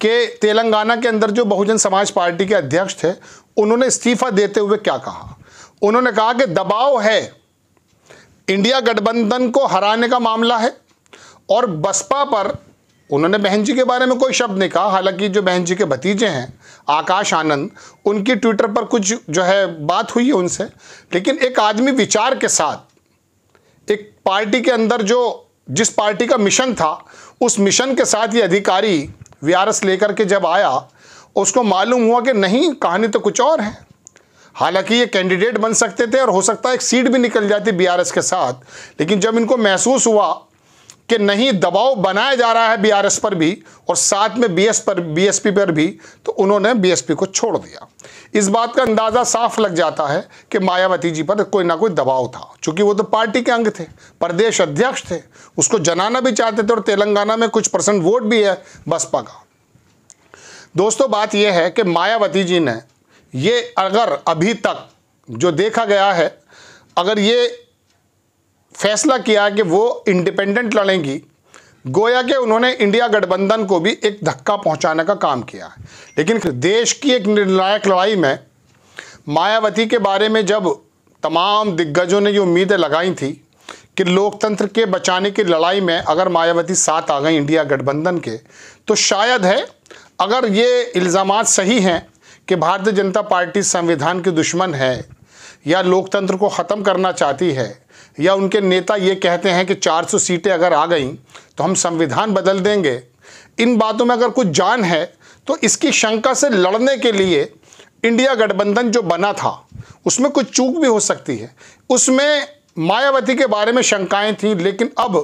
कि तेलंगाना के अंदर जो बहुजन समाज पार्टी के अध्यक्ष थे उन्होंने इस्तीफा देते हुए क्या कहा उन्होंने कहा कि दबाव है इंडिया गठबंधन को हराने का मामला है और बसपा पर उन्होंने बहन जी के बारे में कोई शब्द नहीं कहा हालांकि जो बहन जी के भतीजे हैं आकाश आनंद उनकी ट्विटर पर कुछ जो है बात हुई है उनसे लेकिन एक आदमी विचार के साथ एक पार्टी के अंदर जो जिस पार्टी का मिशन था उस मिशन के साथ ये अधिकारी वीआरएस लेकर के जब आया उसको मालूम हुआ कि नहीं कहानी तो कुछ और है हालांकि ये कैंडिडेट बन सकते थे और हो सकता है एक सीट भी निकल जाती बीआरएस के साथ लेकिन जब इनको महसूस हुआ कि नहीं दबाव बनाया जा रहा है बीआरएस पर भी और साथ में बीएस पर बीएसपी पर भी तो उन्होंने बीएसपी को छोड़ दिया इस बात का अंदाज़ा साफ लग जाता है कि मायावती जी पर कोई ना कोई दबाव था चूंकि वो तो पार्टी के अंग थे प्रदेश अध्यक्ष थे उसको जनाना भी चाहते थे और तेलंगाना में कुछ परसेंट वोट भी है बसपा का दोस्तों बात यह है कि मायावती जी ने ये अगर अभी तक जो देखा गया है अगर ये फैसला किया कि वो इंडिपेंडेंट लड़ेंगी गोया के उन्होंने इंडिया गठबंधन को भी एक धक्का पहुंचाने का काम किया है लेकिन देश की एक निर्णायक लड़ाई में मायावती के बारे में जब तमाम दिग्गजों ने ये उम्मीदें लगाई थी कि लोकतंत्र के बचाने की लड़ाई में अगर मायावती साथ आ गई इंडिया गठबंधन के तो शायद है अगर ये इल्ज़ाम सही हैं कि भारतीय जनता पार्टी संविधान की दुश्मन है या लोकतंत्र को ख़त्म करना चाहती है या उनके नेता ये कहते हैं कि 400 सीटें अगर आ गई तो हम संविधान बदल देंगे इन बातों में अगर कुछ जान है तो इसकी शंका से लड़ने के लिए इंडिया गठबंधन जो बना था उसमें कुछ चूक भी हो सकती है उसमें मायावती के बारे में शंकाएं थीं लेकिन अब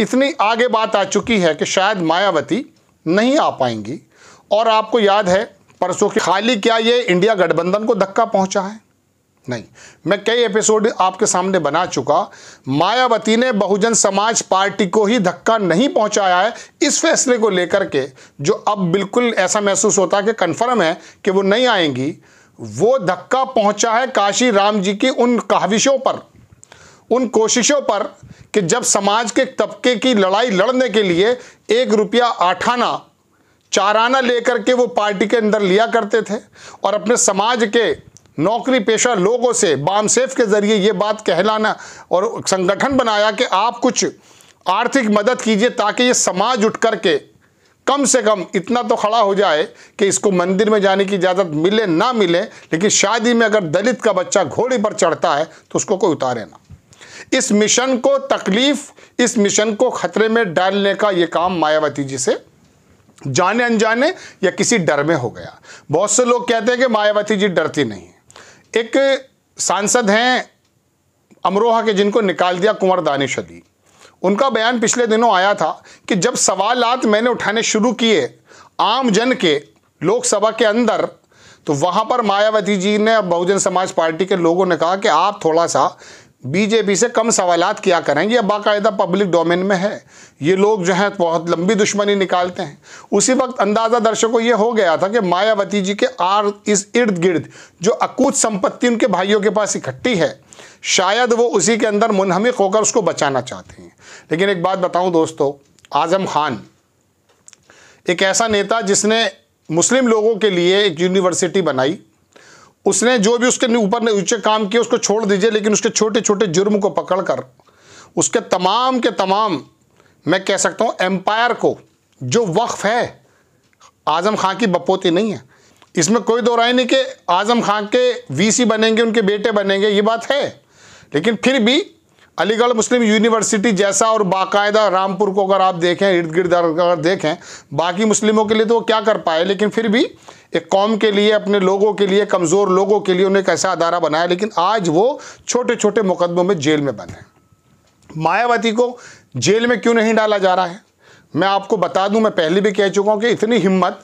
इतनी आगे बात आ चुकी है कि शायद मायावती नहीं आ पाएंगी और आपको याद है परसों की खाली क्या ये इंडिया गठबंधन को धक्का पहुंचा है नहीं मैं कई एपिसोड आपके सामने बना चुका मायावती ने बहुजन समाज पार्टी को ही धक्का नहीं पहुंचाया है इस फैसले को लेकर के जो अब बिल्कुल ऐसा महसूस होता है कि कन्फर्म है कि वो नहीं आएंगी वो धक्का पहुंचा है काशी राम जी की उन काविशों पर उन कोशिशों पर कि जब समाज के तबके की लड़ाई लड़ने के लिए एक रुपया आठाना चाराना लेकर के वो पार्टी के अंदर लिया करते थे और अपने समाज के नौकरी पेशा लोगों से बाम सेफ के ज़रिए ये बात कहलाना और संगठन बनाया कि आप कुछ आर्थिक मदद कीजिए ताकि ये समाज उठ कर के कम से कम इतना तो खड़ा हो जाए कि इसको मंदिर में जाने की इजाज़त मिले ना मिले लेकिन शादी में अगर दलित का बच्चा घोड़े पर चढ़ता है तो उसको कोई उतारे ना इस मिशन को तकलीफ इस मिशन को खतरे में डालने का ये काम मायावती जी से जाने अनजाने या किसी डर में हो गया बहुत से लोग कहते हैं कि मायावती जी डरती नहीं एक सांसद हैं अमरोहा के जिनको निकाल दिया कुंवर दानिश अली उनका बयान पिछले दिनों आया था कि जब सवालात मैंने उठाने शुरू किए आम जन के लोकसभा के अंदर तो वहाँ पर मायावती जी ने और बहुजन समाज पार्टी के लोगों ने कहा कि आप थोड़ा सा बीजेपी से कम सवाल किया करेंगे अब बाकायदा पब्लिक डोमेन में है ये लोग जो है बहुत लंबी दुश्मनी निकालते हैं उसी वक्त अंदाज़ा दर्शकों ये हो गया था कि मायावती जी के आर इस इर्द गिर्द जो अकूत संपत्ति उनके भाइयों के पास इकट्ठी है शायद वो उसी के अंदर मुनहमिक होकर उसको बचाना चाहते हैं लेकिन एक बात बताऊँ दोस्तों आज़म खान एक ऐसा नेता जिसने मुस्लिम लोगों के लिए एक यूनिवर्सिटी बनाई उसने जो भी उसके ऊपर ऊंचे काम किए उसको छोड़ दीजिए लेकिन उसके छोटे छोटे जुर्म को पकड़कर उसके तमाम के तमाम मैं कह सकता हूँ एम्पायर को जो वक्फ है आज़म खां की बपोती नहीं है इसमें कोई दो राय नहीं कि आज़म खां के वीसी बनेंगे उनके बेटे बनेंगे ये बात है लेकिन फिर भी अलीगढ़ मुस्लिम यूनिवर्सिटी जैसा और बाकायदा रामपुर को अगर आप देखें इर्द गिर्द अगर देखें बाकी मुस्लिमों के लिए तो वो क्या कर पाए लेकिन फिर भी एक कौम के लिए अपने लोगों के लिए कमज़ोर लोगों के लिए उन्हें एक ऐसा अदारा बनाया लेकिन आज वो छोटे छोटे मुकदमों में जेल में बने मायावती को जेल में क्यों नहीं डाला जा रहा है मैं आपको बता दूँ मैं पहले भी कह चुका हूँ कि इतनी हिम्मत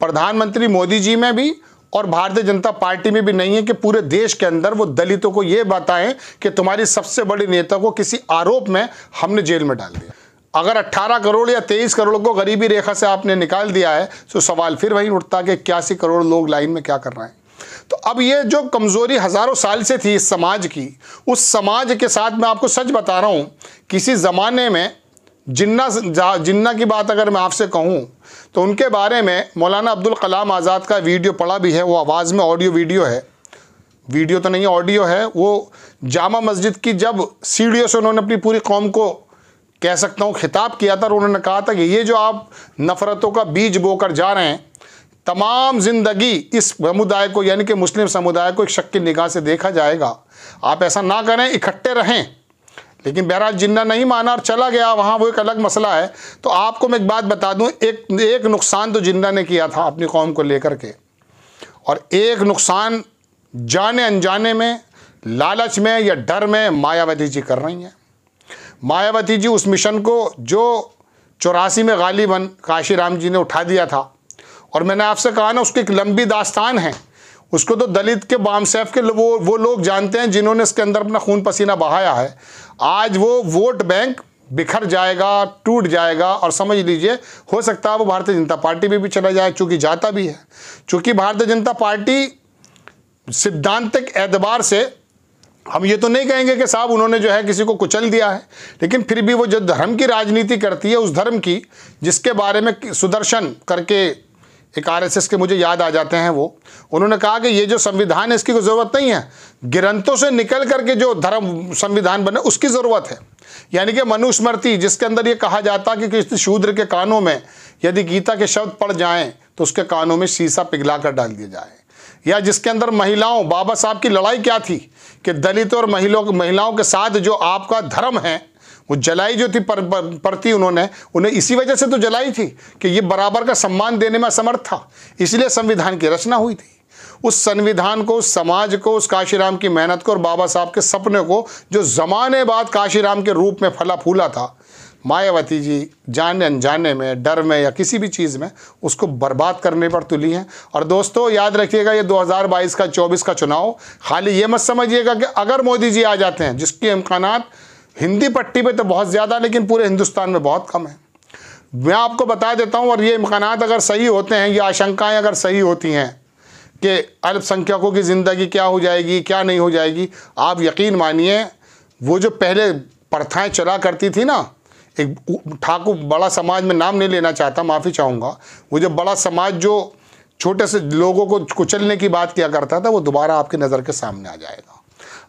प्रधानमंत्री मोदी जी में भी और भारतीय जनता पार्टी में भी नहीं है कि पूरे देश के अंदर वो दलितों को ये बताएं कि तुम्हारी सबसे बड़ी नेता को किसी आरोप में हमने जेल में डाल दिया अगर 18 करोड़ या 23 करोड़ को गरीबी रेखा से आपने निकाल दिया है तो सवाल फिर वहीं उठता कि इक्यासी करोड़ लोग लाइन में क्या कर रहे हैं तो अब ये जो कमज़ोरी हज़ारों साल से थी इस समाज की उस समाज के साथ मैं आपको सच बता रहा हूँ किसी ज़माने में जिन्ना जिन्ना की बात अगर मैं आपसे कहूँ तो उनके बारे में मौलाना अब्दुल कलाम आज़ाद का वीडियो पड़ा भी है वो आवाज़ में ऑडियो वीडियो है वीडियो तो नहीं ऑडियो है वो जामा मस्जिद की जब सीढ़ियों से उन्होंने अपनी पूरी कौम को कह सकता हूँ खिताब किया था और उन्होंने कहा था कि ये जो आप नफ़रतों का बीज बोकर जा रहे हैं तमाम ज़िंदगी इस समुदाय को यानी कि मुस्लिम समुदाय को एक शक की निगाह से देखा जाएगा आप ऐसा ना करें इकट्ठे रहें लेकिन बहरहाल जिन्ना नहीं माना और चला गया वहाँ वो एक अलग मसला है तो आपको मैं एक बात बता दूँ एक एक नुकसान तो जिन्ना ने किया था अपनी कौम को लेकर के और एक नुकसान जाने अनजाने में लालच में या डर में मायावती जी कर रही हैं मायावती जी उस मिशन को जो चौरासी में गालिबन काशीराम जी ने उठा दिया था और मैंने आपसे कहा ना उसकी एक लंबी दास्तान है उसको तो दलित के बाम सैफ के वो वो लोग जानते हैं जिन्होंने इसके अंदर अपना खून पसीना बहाया है आज वो वोट बैंक बिखर जाएगा टूट जाएगा और समझ लीजिए हो सकता है वो भारतीय जनता पार्टी में भी, भी चला जाए चूँकि जाता भी है चूँकि भारतीय जनता पार्टी सिद्धांतिक एतबार से हम ये तो नहीं कहेंगे कि साहब उन्होंने जो है किसी को कुचल दिया है लेकिन फिर भी वो जो धर्म की राजनीति करती है उस धर्म की जिसके बारे में सुदर्शन करके एक आरएसएस के मुझे याद आ जाते हैं वो उन्होंने कहा कि ये जो संविधान है इसकी कोई ज़रूरत नहीं है ग्रंथों से निकल करके जो धर्म संविधान बने उसकी ज़रूरत है यानी कि मनुस्मृति जिसके अंदर ये कहा जाता कि किसी शूद्र के कानों में यदि गीता के शब्द पड़ जाएं तो उसके कानों में शीशा पिघला कर डाल दिया जाए या जिसके अंदर महिलाओं बाबा साहब की लड़ाई क्या थी कि दलितों और महिलाओं महिलाओं के साथ जो आपका धर्म है वो जलाई जो थी पर, पर, उन्होंने उन्हें इसी वजह से तो जलाई थी कि ये बराबर का सम्मान देने में असमर्थ था इसलिए संविधान की रचना हुई थी उस संविधान को उस समाज को उस काशीराम की मेहनत को और बाबा साहब के सपने को जो ज़माने बाद काशीराम के रूप में फला फूला था मायावती जी जाने अनजाने में डर में या किसी भी चीज़ में उसको बर्बाद करने पर तुली हैं और दोस्तों याद रखिएगा ये 2022 का 24 का चुनाव खाली ये मत समझिएगा कि अगर मोदी जी आ जाते हैं जिसके इम्कान हिंदी पट्टी पे तो बहुत ज़्यादा लेकिन पूरे हिंदुस्तान में बहुत कम है मैं आपको बता देता हूँ और ये इम्कान अगर सही होते हैं ये आशंकाएँ अगर सही होती हैं कि अल्पसंख्यकों की ज़िंदगी क्या हो जाएगी क्या नहीं हो जाएगी आप यकीन मानिए वो जो पहले प्रथाएँ चला करती थी ना एक ठाकुर बड़ा समाज में नाम नहीं लेना चाहता माफ़ी चाहूँगा वो जो बड़ा समाज जो छोटे से लोगों को कुचलने की बात किया करता था वो दोबारा आपकी नज़र के सामने आ जाएगा